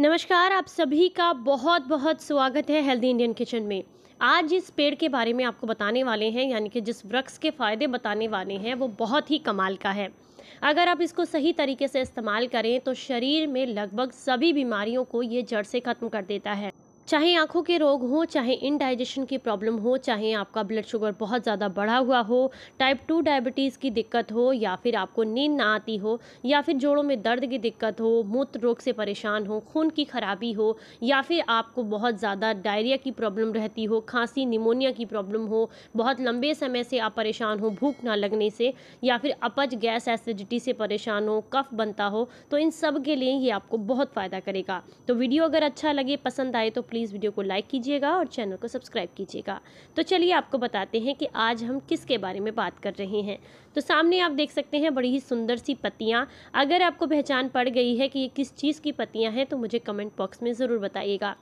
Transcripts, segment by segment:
नमस्कार आप सभी का बहुत बहुत स्वागत है हेल्दी इंडियन किचन में आज इस पेड़ के बारे में आपको बताने वाले हैं यानी कि जिस वृक्ष के फ़ायदे बताने वाले हैं वो बहुत ही कमाल का है अगर आप इसको सही तरीके से इस्तेमाल करें तो शरीर में लगभग सभी बीमारियों को ये जड़ से ख़त्म कर देता है चाहे आँखों के रोग हो चाहे इनडाइजेशन की प्रॉब्लम हो चाहे आपका ब्लड शुगर बहुत ज़्यादा बढ़ा हुआ हो टाइप टू डायबिटीज़ की दिक्कत हो या फिर आपको नींद ना आती हो या फिर जोड़ों में दर्द की दिक्कत हो मूत्र रोग से परेशान हो खून की खराबी हो या फिर आपको बहुत ज़्यादा डायरिया की प्रॉब्लम रहती हो खांसी निमोनिया की प्रॉब्लम हो बहुत लंबे समय से आप परेशान हो भूख ना लगने से या फिर अपच गैस एसिडिटी से परेशान हो कफ बनता हो तो इन सब के लिए ये आपको बहुत फ़ायदा करेगा तो वीडियो अगर अच्छा लगे पसंद आए तो प्लीज़ वीडियो को लाइक कीजिएगा और चैनल को सब्सक्राइब कीजिएगा तो चलिए आपको बताते हैं कि आज हम किसके बारे में बात कर रहे हैं तो सामने आप देख सकते हैं बड़ी ही सुंदर सी पत्तियाँ अगर आपको पहचान पड़ गई है कि ये किस चीज़ की पत्तियाँ हैं तो मुझे कमेंट बॉक्स में ज़रूर बताइएगा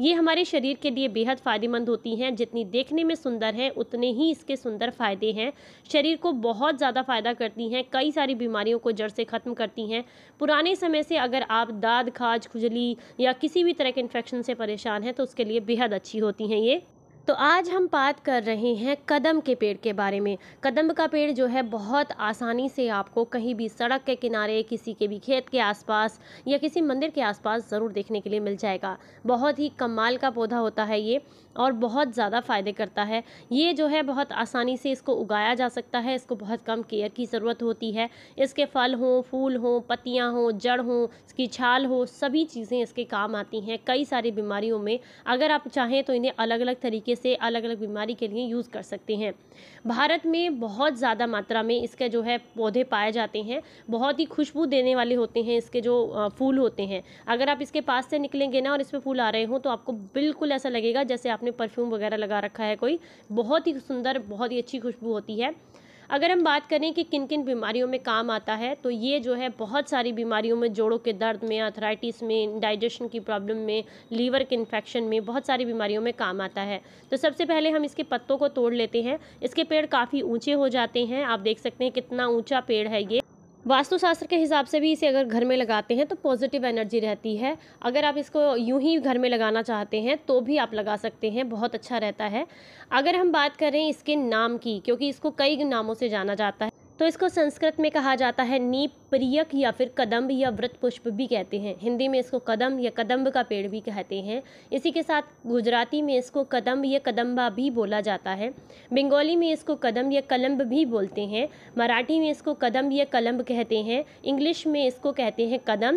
ये हमारे शरीर के लिए बेहद फ़ायदेमंद होती हैं जितनी देखने में सुंदर हैं उतने ही इसके सुंदर फ़ायदे हैं शरीर को बहुत ज़्यादा फ़ायदा करती हैं कई सारी बीमारियों को जड़ से ख़त्म करती हैं पुराने समय से अगर आप दाद खाज खुजली या किसी भी तरह के इन्फेक्शन से परेशान हैं तो उसके लिए बेहद अच्छी होती हैं ये तो आज हम बात कर रहे हैं कदम के पेड़ के बारे में कदम का पेड़ जो है बहुत आसानी से आपको कहीं भी सड़क के किनारे किसी के भी खेत के आसपास या किसी मंदिर के आसपास ज़रूर देखने के लिए मिल जाएगा बहुत ही कमाल का पौधा होता है ये और बहुत ज़्यादा फ़ायदे करता है ये जो है बहुत आसानी से इसको उगाया जा सकता है इसको बहुत कम केयर की ज़रूरत होती है इसके फल हों फूल हों पत्तियाँ हों जड़ हों इसकी छाल हो सभी चीज़ें इसके काम आती हैं कई सारी बीमारियों में अगर आप चाहें तो इन्हें अलग अलग तरीके तरीके से अलग अलग बीमारी के लिए यूज़ कर सकते हैं भारत में बहुत ज़्यादा मात्रा में इसके जो है पौधे पाए जाते हैं बहुत ही खुशबू देने वाले होते हैं इसके जो फूल होते हैं अगर आप इसके पास से निकलेंगे ना और इस पर फूल आ रहे हों तो आपको बिल्कुल ऐसा लगेगा जैसे आपने परफ्यूम वगैरह लगा रखा है कोई बहुत ही सुंदर बहुत ही अच्छी खुशबू होती है अगर हम बात करें कि किन किन बीमारियों में काम आता है तो ये जो है बहुत सारी बीमारियों में जोड़ों के दर्द में अथराइटिस में डाइजेशन की प्रॉब्लम में लीवर के इन्फेक्शन में बहुत सारी बीमारियों में काम आता है तो सबसे पहले हम इसके पत्तों को तोड़ लेते हैं इसके पेड़ काफ़ी ऊँचे हो जाते हैं आप देख सकते हैं कितना ऊँचा पेड़ है ये वास्तुशास्त्र के हिसाब से भी इसे अगर घर में लगाते हैं तो पॉजिटिव एनर्जी रहती है अगर आप इसको यूं ही घर में लगाना चाहते हैं तो भी आप लगा सकते हैं बहुत अच्छा रहता है अगर हम बात करें इसके नाम की क्योंकि इसको कई नामों से जाना जाता है तो इसको संस्कृत में कहा जाता है नीप प्रियक या फिर कदम्ब या व्रत पुष्प भी कहते हैं हिंदी में इसको कदम या कदम्ब का पेड़ भी कहते हैं इसी के साथ गुजराती में इसको कदम्ब या कदम्बा भी बोला जाता है बंगाली में इसको कदम या कलम्ब भी बोलते हैं मराठी में इसको कदम या कलम्ब कहते हैं इंग्लिश में इसको कहते हैं कदम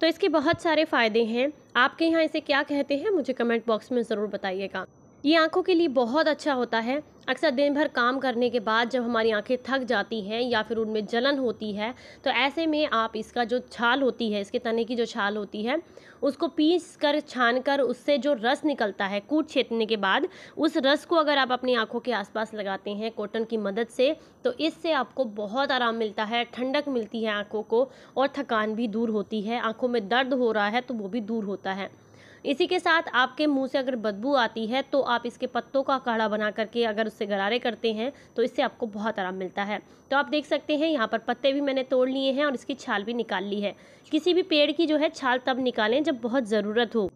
तो इसके बहुत सारे फ़ायदे हैं आपके यहाँ इसे क्या कहते हैं मुझे कमेंट बॉक्स में ज़रूर बताइएगा ये आँखों के लिए बहुत अच्छा होता है अक्सर दिन भर काम करने के बाद जब हमारी आंखें थक जाती हैं या फिर उनमें जलन होती है तो ऐसे में आप इसका जो छाल होती है इसके तने की जो छाल होती है उसको पीस कर छान कर उससे जो रस निकलता है कूट छेतने के बाद उस रस को अगर आप अपनी आंखों के आसपास लगाते हैं कॉटन की मदद से तो इससे आपको बहुत आराम मिलता है ठंडक मिलती है आँखों को और थकान भी दूर होती है आँखों में दर्द हो रहा है तो वो भी दूर होता है इसी के साथ आपके मुंह से अगर बदबू आती है तो आप इसके पत्तों का काढ़ा बना करके अगर उससे गरारे करते हैं तो इससे आपको बहुत आराम मिलता है तो आप देख सकते हैं यहाँ पर पत्ते भी मैंने तोड़ लिए हैं और इसकी छाल भी निकाल ली है किसी भी पेड़ की जो है छाल तब निकालें जब बहुत ज़रूरत हो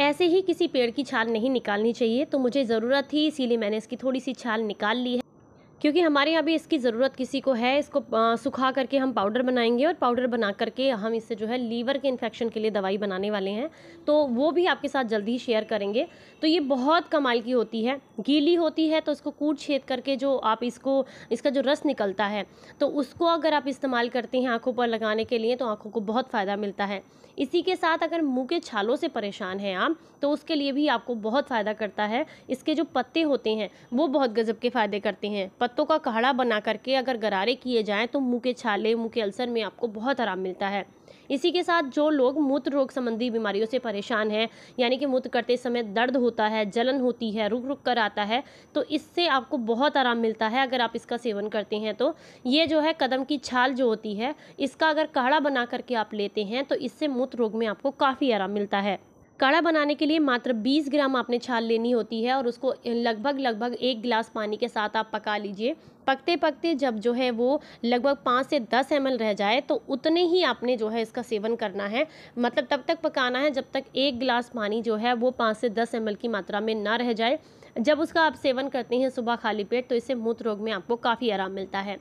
ऐसे ही किसी पेड़ की छाल नहीं निकालनी चाहिए तो मुझे ज़रूरत थी इसीलिए मैंने इसकी थोड़ी सी छाल निकाल ली है क्योंकि हमारे यहाँ भी इसकी ज़रूरत किसी को है इसको सुखा करके हम पाउडर बनाएंगे और पाउडर बना करके हम इससे जो है लीवर के इन्फेक्शन के लिए दवाई बनाने वाले हैं तो वो भी आपके साथ जल्दी ही शेयर करेंगे तो ये बहुत कमाल की होती है गीली होती है तो इसको कूट छेद करके जो आप इसको इसका जो रस निकलता है तो उसको अगर आप इस्तेमाल करते हैं आँखों पर लगाने के लिए तो आँखों को बहुत फ़ायदा मिलता है इसी के साथ अगर मुँह के छालों से परेशान हैं आप तो उसके लिए भी आपको बहुत फ़ायदा करता है इसके जो पत्ते होते हैं वो बहुत गज़ब के फ़ायदे करते हैं पत्तों का काढ़ा बना करके अगर गरारे किए जाएँ तो मुँह के छाले मुँह के अल्सर में आपको बहुत आराम मिलता है इसी के साथ जो लोग मूत्र रोग संबंधी बीमारियों से परेशान हैं यानी कि मूत्र करते समय दर्द होता है जलन होती है रुक रुक कर आता है तो इससे आपको बहुत आराम मिलता है अगर आप इसका सेवन करते हैं तो ये जो है कदम की छाल जो होती है इसका अगर काढ़ा बना करके आप लेते हैं तो इससे मूत्र रोग में आपको काफ़ी आराम मिलता है काढ़ा बनाने के लिए मात्र 20 ग्राम आपने छाल लेनी होती है और उसको लगभग लगभग एक गिलास पानी के साथ आप पका लीजिए पकते पकते जब जो है वो लगभग पाँच से दस एम रह जाए तो उतने ही आपने जो है इसका सेवन करना है मतलब तब तक पकाना है जब तक एक गिलास पानी जो है वो पाँच से दस एम की मात्रा में ना रह जाए जब उसका आप सेवन करते हैं सुबह खाली पेट तो इससे मूत्र रोग में आपको काफ़ी आराम मिलता है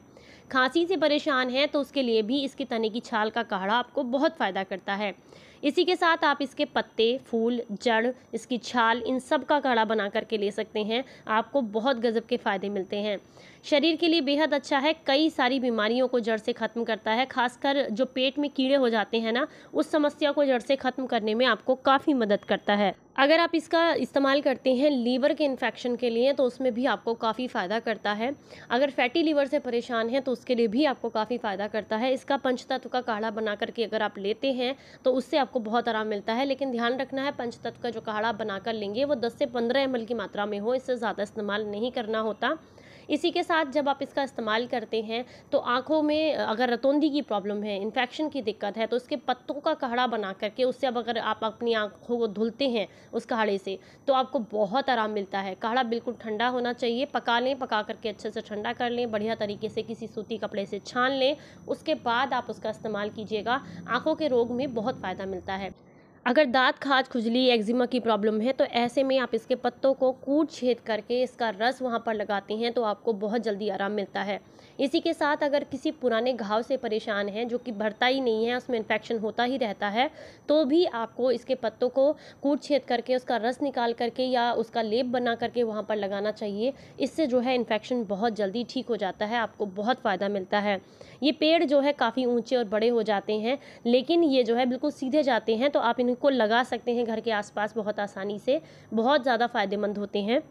खांसी से परेशान है तो उसके लिए भी इसके तने की छाल का काढ़ा आपको बहुत फ़ायदा करता है इसी के साथ आप इसके पत्ते फूल जड़ इसकी छाल इन सब का काढ़ा बना करके ले सकते हैं आपको बहुत गज़ब के फ़ायदे मिलते हैं शरीर के लिए बेहद अच्छा है कई सारी बीमारियों को जड़ से ख़त्म करता है खासकर जो पेट में कीड़े हो जाते हैं ना उस समस्या को जड़ से ख़त्म करने में आपको काफ़ी मदद करता है अगर आप इसका इस्तेमाल करते हैं लीवर के इन्फेक्शन के लिए तो उसमें भी आपको काफ़ी फ़ायदा करता है अगर फैटी लीवर से परेशान हैं तो उसके लिए भी आपको काफ़ी फ़ायदा करता है इसका पंचतत्व का काढ़ा बना करके अगर आप लेते हैं तो उससे आपको बहुत आराम मिलता है लेकिन ध्यान रखना है पंचतत्व का जो काढ़ा बनाकर लेंगे वो दस से पंद्रह एम की मात्रा में हो इससे ज़्यादा इस्तेमाल नहीं करना होता इसी के साथ जब आप इसका इस्तेमाल करते हैं तो आँखों में अगर रतौंदी की प्रॉब्लम है इन्फेक्शन की दिक्कत है तो उसके पत्तों का काढ़ा बना करके उससे अब अगर आप अपनी आँखों को धुलते हैं उस काढ़े से तो आपको बहुत आराम मिलता है काढ़ा बिल्कुल ठंडा होना चाहिए पका लें पका करके अच्छे से ठंडा कर लें बढ़िया तरीके से किसी सूती कपड़े से छान लें उसके बाद आप उसका इस्तेमाल कीजिएगा आँखों के रोग में बहुत फ़ायदा मिलता है अगर दांत खाज खुजली एक्जिमा की प्रॉब्लम है तो ऐसे में आप इसके पत्तों को कूट छेद करके इसका रस वहाँ पर लगाते हैं तो आपको बहुत जल्दी आराम मिलता है इसी के साथ अगर किसी पुराने घाव से परेशान हैं जो कि भरता ही नहीं है उसमें इन्फेक्शन होता ही रहता है तो भी आपको इसके पत्तों को कूट छेद करके उसका रस निकाल करके या उसका लेप बना करके वहाँ पर लगाना चाहिए इससे जो है इन्फेक्शन बहुत जल्दी ठीक हो जाता है आपको बहुत फ़ायदा मिलता है ये पेड़ जो है काफ़ी ऊँचे और बड़े हो जाते हैं लेकिन ये जो है बिल्कुल सीधे जाते हैं तो आप इन इनको लगा सकते हैं घर के आसपास बहुत आसानी से बहुत ज़्यादा फ़ायदेमंद होते हैं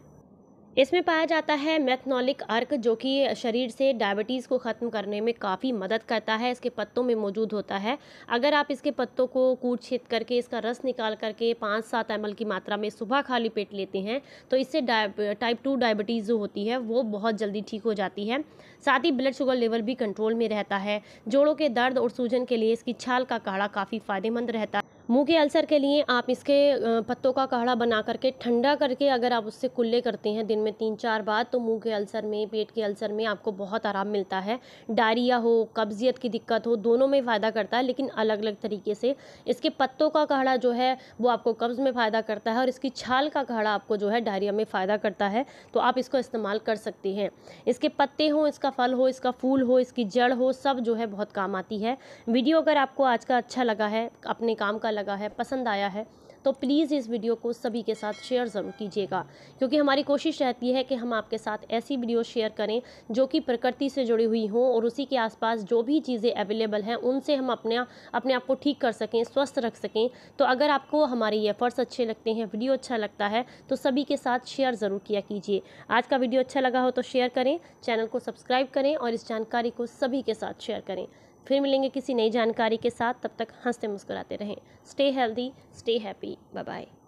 इसमें पाया जाता है मैथनोलिक अर्क जो कि शरीर से डायबिटीज़ को ख़त्म करने में काफ़ी मदद करता है इसके पत्तों में मौजूद होता है अगर आप इसके पत्तों को कूट छेद करके इसका रस निकाल करके पाँच सात एम की मात्रा में सुबह खाली पेट लेते हैं तो इससे टाइप टू डायबिटीज़ जो होती है वो बहुत जल्दी ठीक हो जाती है साथ ही ब्लड शुगर लेवल भी कंट्रोल में रहता है जोड़ों के दर्द और सूजन के लिए इसकी छाल का काढ़ा काफ़ी फ़ायदेमंद रहता है मुंह के अल्सर के लिए आप इसके पत्तों का काढ़ा बना करके ठंडा करके अगर आप उससे कुल्ले करते हैं दिन में तीन चार बार तो मुंह के अल्सर में पेट के अल्सर में आपको बहुत आराम मिलता है डायरिया हो कब्जियत की दिक्कत हो दोनों में फ़ायदा करता है लेकिन अलग अलग तरीके से इसके पत्तों का काढ़ा जो है वो आपको कब्ज़ में फ़ायदा करता है और इसकी छाल का काढ़ा आपको जो है डायरिया में फ़ायदा करता है तो आप इसको इस्तेमाल कर सकते हैं इसके पत्ते हों इसका फल हो इसका फूल हो इसकी जड़ हो सब जो है बहुत काम आती है वीडियो अगर आपको आज का अच्छा लगा है अपने काम का लगा है पसंद आया है तो प्लीज़ इस वीडियो को सभी के साथ शेयर ज़रूर कीजिएगा क्योंकि हमारी कोशिश रहती है कि हम आपके साथ ऐसी वीडियो शेयर करें जो कि प्रकृति से जुड़ी हुई हों और उसी के आसपास जो भी चीज़ें अवेलेबल हैं उनसे हम अपने अपने आप को ठीक कर सकें स्वस्थ रख सकें तो अगर आपको हमारे ये एफर्ट्स अच्छे लगते हैं वीडियो अच्छा लगता है तो सभी के साथ शेयर ज़रूर किया कीजिए आज का वीडियो अच्छा लगा हो तो शेयर करें चैनल को सब्सक्राइब करें और इस जानकारी को सभी के साथ शेयर करें फिर मिलेंगे किसी नई जानकारी के साथ तब तक हंसते मुस्कुराते रहें stay healthy stay happy bye